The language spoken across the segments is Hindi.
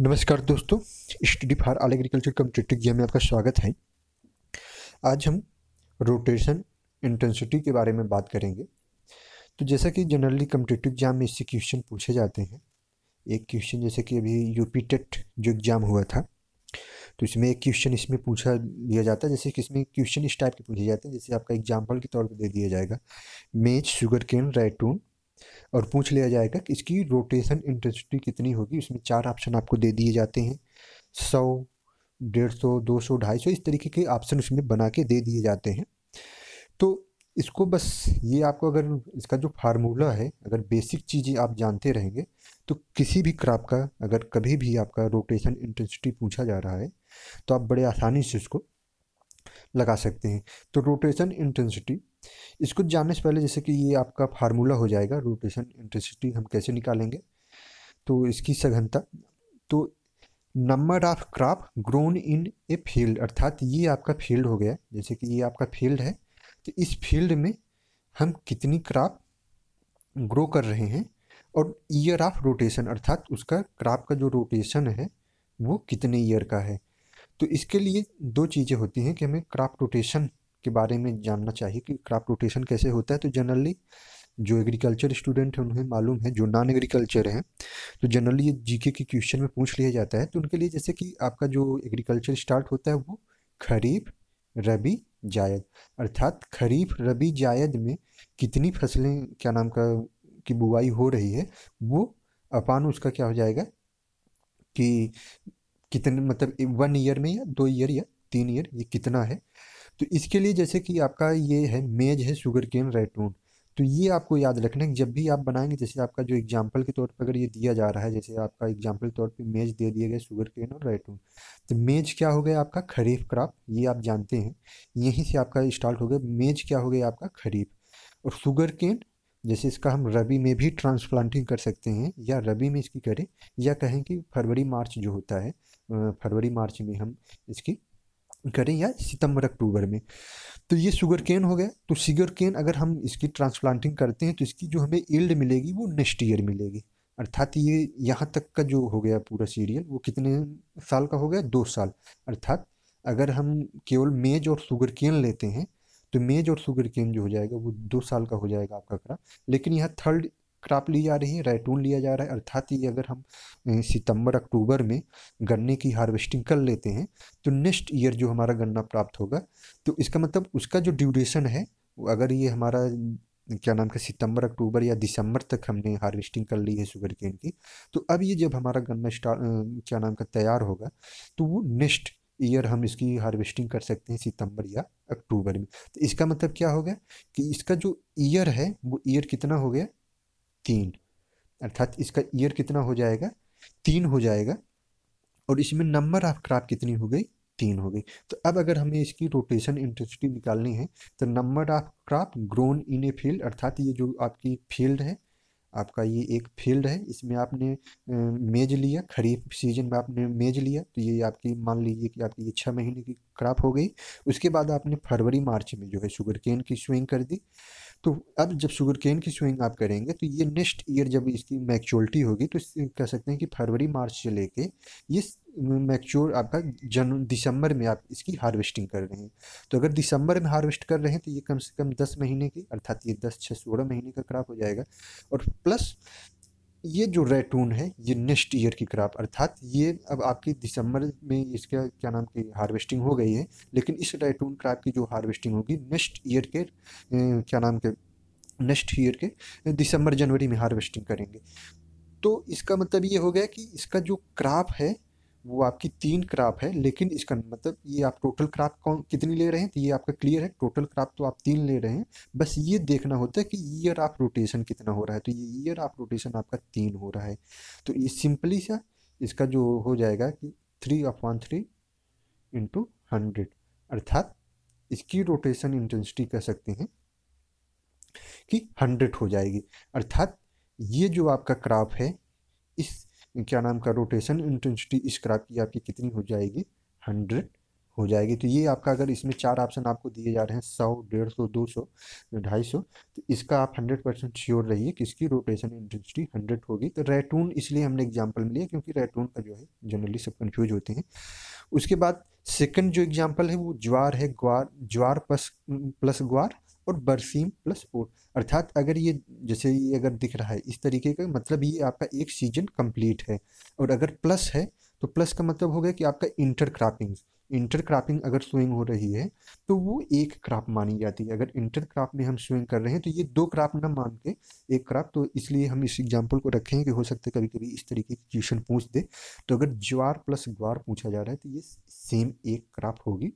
नमस्कार दोस्तों study for all agriculture competitive exam में आपका स्वागत है आज हम रोटेशन इंटेंसिटी के बारे में बात करेंगे तो जैसा कि जनरली कम्पिटेटिव एग्जाम में इससे क्वेश्चन पूछे जाते हैं एक क्वेश्चन जैसे कि अभी यूपी टेट जो एग्ज़ाम हुआ था तो इसमें एक क्वेश्चन इसमें पूछा दिया जाता है जैसे कि इसमें क्वेश्चन इस टाइप के पूछे जाते हैं जैसे आपका एग्जाम्पल के तौर पर दे दिया जाएगा मेज शुगर केन रैटून और पूछ लिया जाएगा कि इसकी रोटेशन इंटेंसिटी कितनी होगी उसमें चार ऑप्शन आपको दे दिए जाते हैं सौ डेढ़ सौ दो सौ ढाई सौ इस तरीके के ऑप्शन उसमें बना के दे दिए जाते हैं तो इसको बस ये आपको अगर इसका जो फार्मूला है अगर बेसिक चीज़ें आप जानते रहेंगे तो किसी भी क्रॉप का अगर कभी भी आपका रोटेशन इंटेंसिटी पूछा जा रहा है तो आप बड़े आसानी से उसको लगा सकते हैं तो रोटेशन इंटेंसिटी इसको जानने से पहले जैसे कि ये आपका फार्मूला हो जाएगा रोटेशन इंटेंसिटी हम कैसे निकालेंगे तो इसकी सघनता तो number of crop grown in a field अर्थात ये आपका फील्ड हो गया जैसे कि ये आपका फील्ड है तो इस फील्ड में हम कितनी क्रॉप ग्रो कर रहे हैं और ईयर ऑफ रोटेशन अर्थात उसका क्रॉप का जो रोटेशन है वो कितने ईयर का है तो इसके लिए दो चीज़ें होती हैं कि हमें क्रॉप रोटेशन के बारे में जानना चाहिए कि क्रॉप रोटेशन कैसे होता है तो जनरली जो एग्रीकल्चर स्टूडेंट हैं उन्हें मालूम है जो नॉन एग्रीकल्चर हैं तो जनरली ये जीके के क्वेश्चन में पूछ लिया जाता है तो उनके लिए जैसे कि आपका जो एग्रीकल्चर स्टार्ट होता है वो खरीफ रबी जायद अर्थात खरीफ रबी जायद में कितनी फसलें क्या नाम का की बुआई हो रही है वो अपान उसका क्या हो जाएगा कि कितने मतलब वन ईयर में या दो ईयर या तीन ईयर ये कितना है तो इसके लिए जैसे कि आपका ये है मेज है शुगर केन रेटून तो ये आपको याद रखना है जब भी आप बनाएंगे जैसे आपका जो एग्जाम्पल के तौर पर अगर ये दिया जा रहा है जैसे आपका एग्जाम्पल के तौर पर मेज दे दिए गए शुगर केन और रेटून तो मेज क्या हो गया आपका खरीफ क्रॉप ये आप जानते हैं यहीं से आपका स्टार्ट हो गया मेज क्या हो गया आपका खरीफ और शुगर केन जैसे इसका हम रबी में भी ट्रांसप्लांटिंग कर सकते हैं या रबी में इसकी करें या कहें कि फरवरी मार्च जो होता है फरवरी मार्च में हम इसकी करें या सितंबर अक्टूबर में तो ये शुगर केन हो गया तो शुगर केन अगर हम इसकी ट्रांसप्लांटिंग करते हैं तो इसकी जो हमें ईल्ड मिलेगी वो नेक्स्ट ईयर मिलेगी अर्थात ये यहाँ तक का जो हो गया पूरा सीरियल वो कितने साल का हो गया दो साल अर्थात अगर हम केवल मेज और शुगर केन लेते हैं तो मेज और शुगर केन जो हो जाएगा वो दो साल का हो जाएगा आपका क्रॉप लेकिन यहाँ थर्ड क्रॉप ली जा रही है रायटून लिया जा रहा है अर्थात ये अगर हम सितंबर अक्टूबर में गन्ने की हार्वेस्टिंग कर लेते हैं तो नेक्स्ट ईयर जो हमारा गन्ना प्राप्त होगा तो इसका मतलब उसका जो ड्यूरेशन है अगर ये हमारा क्या नाम का सितंबर अक्टूबर या दिसंबर तक हमने हार्वेस्टिंग कर ली है शुगर केन की तो अब ये जब हमारा गन्ना स्टार्ट क्या नाम का तैयार होगा तो वो नेक्स्ट ईयर हम इसकी हार्वेस्टिंग कर सकते हैं सितंबर या अक्टूबर में तो इसका मतलब क्या हो गया कि इसका जो ईयर है वो ईयर कितना हो गया तीन अर्थात इसका ईयर कितना हो जाएगा तीन हो जाएगा और इसमें नंबर ऑफ क्रॉप कितनी हो गई तीन हो गई तो अब अगर हमें इसकी रोटेशन इंटेंसिटी निकालनी है तो number of crop grown in a field अर्थात ये जो आपकी फील्ड है आपका ये एक फील्ड है इसमें आपने मेज लिया खरीफ सीजन में आपने मेज लिया तो ये आपकी मान लीजिए कि आपकी ये छः महीने की क्रॉप हो गई उसके बाद आपने फरवरी मार्च में जो है शुगर केन की स्विंग कर दी तो अब जब शुगर केन की स्विंग आप करेंगे तो ये नेक्स्ट ईयर जब इसकी मैच्योरिटी होगी तो कह सकते हैं कि फरवरी मार्च से लेके ये मैच्योर आपका जन दिसंबर में आप इसकी हार्वेस्टिंग कर रहे हैं तो अगर दिसंबर में हार्वेस्ट कर रहे हैं तो ये कम से कम दस महीने की अर्थात ये दस छः सोलह महीने का क्रॉप हो जाएगा और प्लस ये जो रेटून है ये नेक्स्ट ईयर की क्रॉप अर्थात ये अब आपकी दिसंबर में इसका क्या नाम की हार्वेस्टिंग हो गई है लेकिन इस रेटून क्रॉप की जो हार्वेस्टिंग होगी नेक्स्ट ईयर के क्या नाम के नेक्स्ट ईयर के दिसंबर जनवरी में हार्वेस्टिंग करेंगे तो इसका मतलब ये हो गया कि इसका जो क्राप है वो आपकी तीन क्राप है लेकिन इसका मतलब ये आप टोटल क्राप कौन कितनी ले रहे हैं तो ये आपका क्लियर है टोटल क्राप तो आप तीन ले रहे हैं बस ये देखना होता है कि ईयर ऑफ रोटेशन कितना हो रहा है तो ये ईयर ऑफ रोटेशन आपका तीन हो रहा है तो ये सिंपली सा इसका जो हो जाएगा कि three upon three into hundred अर्थात इसकी रोटेशन इंटेंसिटी कह सकते हैं कि हंड्रेड हो जाएगी अर्थात ये जो आपका क्राप है इस क्या नाम का रोटेशन इंटेंसिटी स्क्रैप की आपकी कितनी हो जाएगी हंड्रेड हो जाएगी तो ये आपका अगर इसमें चार ऑप्शन आपको दिए जा रहे हैं सौ डेढ़ सौ दो सौ ढाई सौ तो इसका आप हंड्रेड परसेंट श्योर रहिए कि इसकी रोटेशन इंटेंसिटी हंड्रेड होगी तो रेटून इसलिए हमने एग्जाम्पल में लिया क्योंकि रेटून का जो है जनरली सब कन्फ्यूज होते हैं उसके बाद सेकंड जो एग्जाम्पल है वो ज्वार है ग्वार ज्वार प्लस प्लस ग्वार और बरसीम प्लस ओट अर्थात अगर ये जैसे ये अगर दिख रहा है इस तरीके का मतलब ये आपका एक सीजन कंप्लीट है और अगर प्लस है तो प्लस का मतलब हो गया कि आपका इंटर क्रापिंग इंटर क्रापिंग अगर स्विंग हो रही है तो वो एक क्रॉप मानी जाती है अगर इंटर क्राप में हम स्विंग कर रहे हैं तो ये दो क्रॉप ना मान के एक क्रॉप तो इसलिए हम इस एग्जाम्पल को रखे हैं कि हो सकता है कभी कभी इस तरीके की क्वेश्चन पूछ दे तो अगर ज्वार प्लस ग्वार पूछा जा रहा है तो ये सेम एक क्रॉप होगी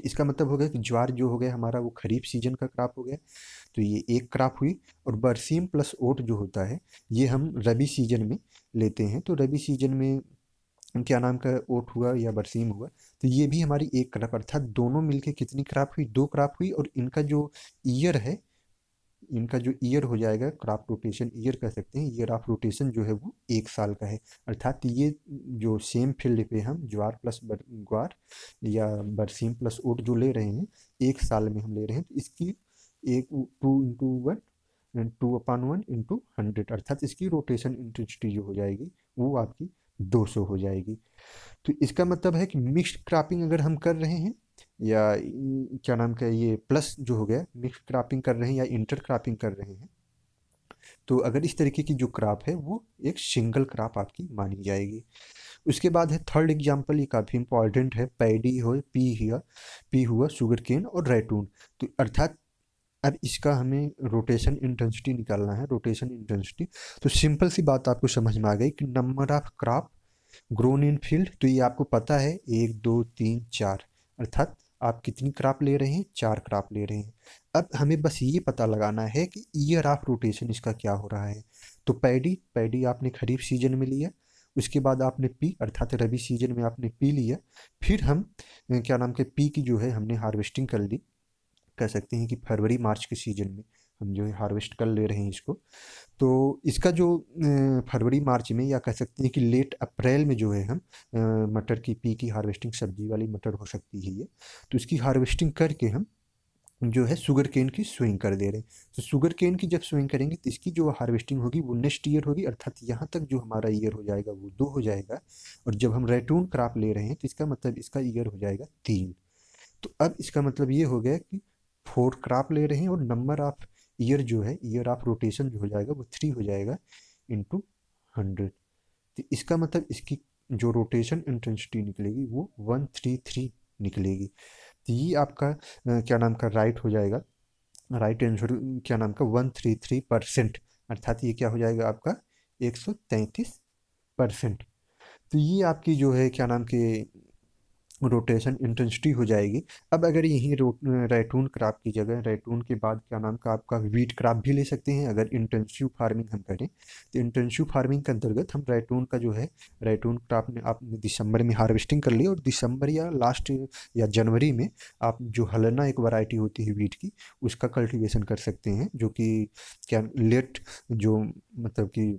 तो इसका मतलब हो गया कि ज्वार जो हो गया हमारा वो खरीफ सीजन का क्रॉप हो गया तो ये एक क्रॉप हुई और बरसीम प्लस ओट जो होता है ये हम रबी सीजन में लेते हैं तो रबी सीजन में क्या नाम का ओट हुआ या बरसीम हुआ तो ये भी हमारी एक क्रॉप अर्थात दोनों मिलके कितनी क्रॉप हुई दो क्रॉप हुई और इनका जो ईयर है इनका जो ईयर हो जाएगा क्रॉप रोटेशन ईयर कह सकते हैं ईयर ऑफ रोटेशन जो है वो एक साल का है अर्थात ये जो सेम फील्ड पे हम ज्वार प्लस बर, ग्वार या बरसीम प्लस ओट जो ले रहे हैं एक साल में हम ले रहे हैं तो इसकी एक two into one two upon one into hundred अर्थात इसकी रोटेशन इंटेंसिटी जो हो जाएगी वो आपकी दो हो जाएगी तो इसका मतलब है कि मिक्सड क्रॉपिंग अगर हम कर रहे हैं या क्या नाम का ये प्लस जो हो गया मिक्स क्रॉपिंग कर रहे हैं या इंटर क्रॉपिंग कर रहे हैं तो अगर इस तरीके की जो क्रॉप है वो एक सिंगल क्रॉप आपकी मानी जाएगी उसके बाद है थर्ड एग्जाम्पल ये काफ़ी इंपॉर्टेंट है पैडी हो पी हुआ पी हुआ शुगर केन और रैटून तो अर्थात अब इसका हमें रोटेशन इंटेंसिटी निकालना है रोटेशन इंटेंसिटी तो सिंपल सी बात आपको समझ में आ गई कि number of crop grown in field तो ये आपको पता है एक दो तीन चार अर्थात आप कितनी क्रॉप ले रहे हैं चार क्रॉप ले रहे हैं अब हमें बस ये पता लगाना है कि ईयर ऑफ रोटेशन इसका क्या हो रहा है तो पैडी पैडी आपने खरीफ सीजन में लिया उसके बाद आपने पी अर्थात रबी सीजन में आपने पी लिया फिर हम क्या नाम के पी की जो है हमने हार्वेस्टिंग कर ली कह सकते हैं कि फरवरी मार्च के सीजन में हम जो है हार्वेस्ट कर ले रहे हैं इसको तो इसका जो फरवरी मार्च में या कह सकते हैं कि लेट अप्रैल में जो है हम मटर की पी की हार्वेस्टिंग सब्जी वाली मटर हो सकती है ये तो इसकी हार्वेस्टिंग करके हम जो है शुगर केन की स्विंग कर दे रहे हैं तो शुगर केन की जब स्विंग करेंगे तो इसकी जो हार्वेस्टिंग होगी वो नेक्स्ट ईयर होगी अर्थात यहाँ तक जो हमारा ईयर हो जाएगा वो दो हो जाएगा और जब हम रेटून क्रॉप ले रहे हैं तो इसका मतलब इसका ईयर हो जाएगा तीन तो अब इसका मतलब ये हो गया कि फोर क्रॉप ले रहे हैं और नंबर ऑफ ईयर जो है ईयर ऑफ रोटेशन जो हो जाएगा वो थ्री हो जाएगा इंटू हंड्रेड तो इसका मतलब इसकी जो रोटेशन इंटेंसिटी निकलेगी वो वन थ्री थ्री निकलेगी तो ये आपका क्या नाम का राइट हो जाएगा राइट आंसर क्या नाम का वन थ्री थ्री परसेंट अर्थात ये क्या हो जाएगा आपका एक सौ तैंतीस परसेंट तो ये आपकी जो है क्या नाम के रोटेशन इंटेंसिटी हो जाएगी अब अगर यहीं रेटून क्राप की जगह रेटून के बाद क्या नाम का आपका वीट क्राप भी ले सकते हैं अगर इंटेंसिव फार्मिंग हम करें तो इंटेंसिव फार्मिंग के अंतर्गत हम रेटून का जो है रेटून क्राप में आपने दिसंबर में हार्वेस्टिंग कर ली और दिसंबर या लास्ट या जनवरी में आप जो हलना एक वराइटी होती है वीट की उसका कल्टिवेशन कर सकते हैं जो कि क्या लेट जो मतलब कि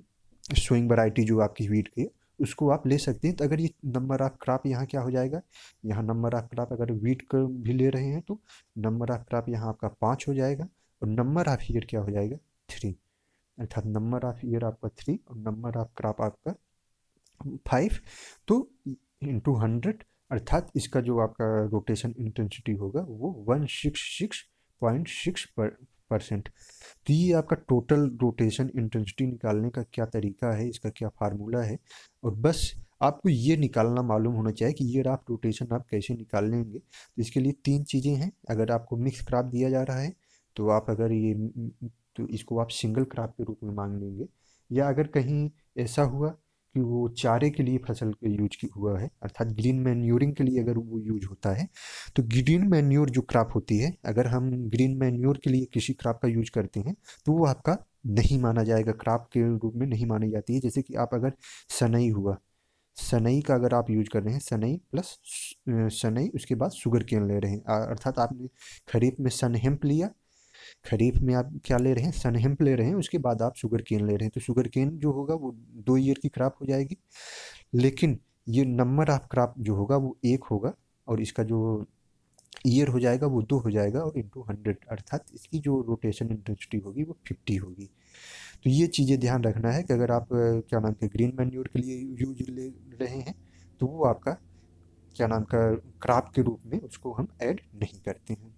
स्विंग वराइटी जो आपकी वीट की उसको आप ले सकते हैं तो अगर ये नंबर ऑफ क्रॉप यहाँ क्या हो जाएगा यहाँ नंबर ऑफ क्रॉप अगर वीट का भी ले रहे हैं तो नंबर ऑफ क्रॉप यहाँ आपका पाँच हो जाएगा और नंबर ऑफ ईयर क्या हो जाएगा थ्री अर्थात नंबर ऑफ ईयर आपका थ्री और नंबर ऑफ क्रॉप आपका फाइव तो इंटू हंड्रेड अर्थात इसका जो आपका रोटेशन इंटेंसिटी होगा वो one six six point six पर परसेंट तो ये आपका टोटल रोटेशन इंटेंसिटी निकालने का क्या तरीका है इसका क्या फार्मूला है और बस आपको ये निकालना मालूम होना चाहिए कि ये आप रोटेशन आप कैसे निकाल लेंगे तो इसके लिए तीन चीज़ें हैं अगर आपको मिक्स क्राप दिया जा रहा है तो आप अगर ये तो इसको आप सिंगल क्राप के रूप में मांग लेंगे या अगर कहीं ऐसा हुआ कि वो चारे के लिए फसल के यूज हुआ है अर्थात ग्रीन मैन्यूरिंग के लिए अगर वो यूज होता है तो ग्रीन मैन्योर जो क्रॉप होती है अगर हम ग्रीन मैन्योर के लिए किसी क्रॉप का यूज करते हैं तो वो आपका नहीं माना जाएगा क्रॉप के रूप में नहीं मानी जाती है जैसे कि आप अगर सनई हुआ सनई का अगर आप यूज कर रहे हैं सनई प्लस सनई उसके बाद शुगर केन ले रहे हैं अर्थात आपने खरीफ में सन हेम्प लिया खरीफ में आप क्या ले रहे हैं सनहेम्प ले रहे हैं उसके बाद आप शुगर केन ले रहे हैं तो शुगर केन जो होगा वो दो ईयर की क्रॉप हो जाएगी लेकिन ये नंबर ऑफ क्रॉप जो होगा वो एक होगा और इसका जो ईयर हो जाएगा वो दो हो जाएगा और इंटू हंड्रेड अर्थात इसकी जो रोटेशन इंटेंसिटी होगी वो फिफ्टी होगी तो ये चीज़ें ध्यान रखना है कि अगर आप क्या नाम के ग्रीन मैन्यूर के लिए यूज ले रहे हैं तो वो आपका क्या नाम का क्रॉप के रूप में उसको हम ऐड नहीं करते हैं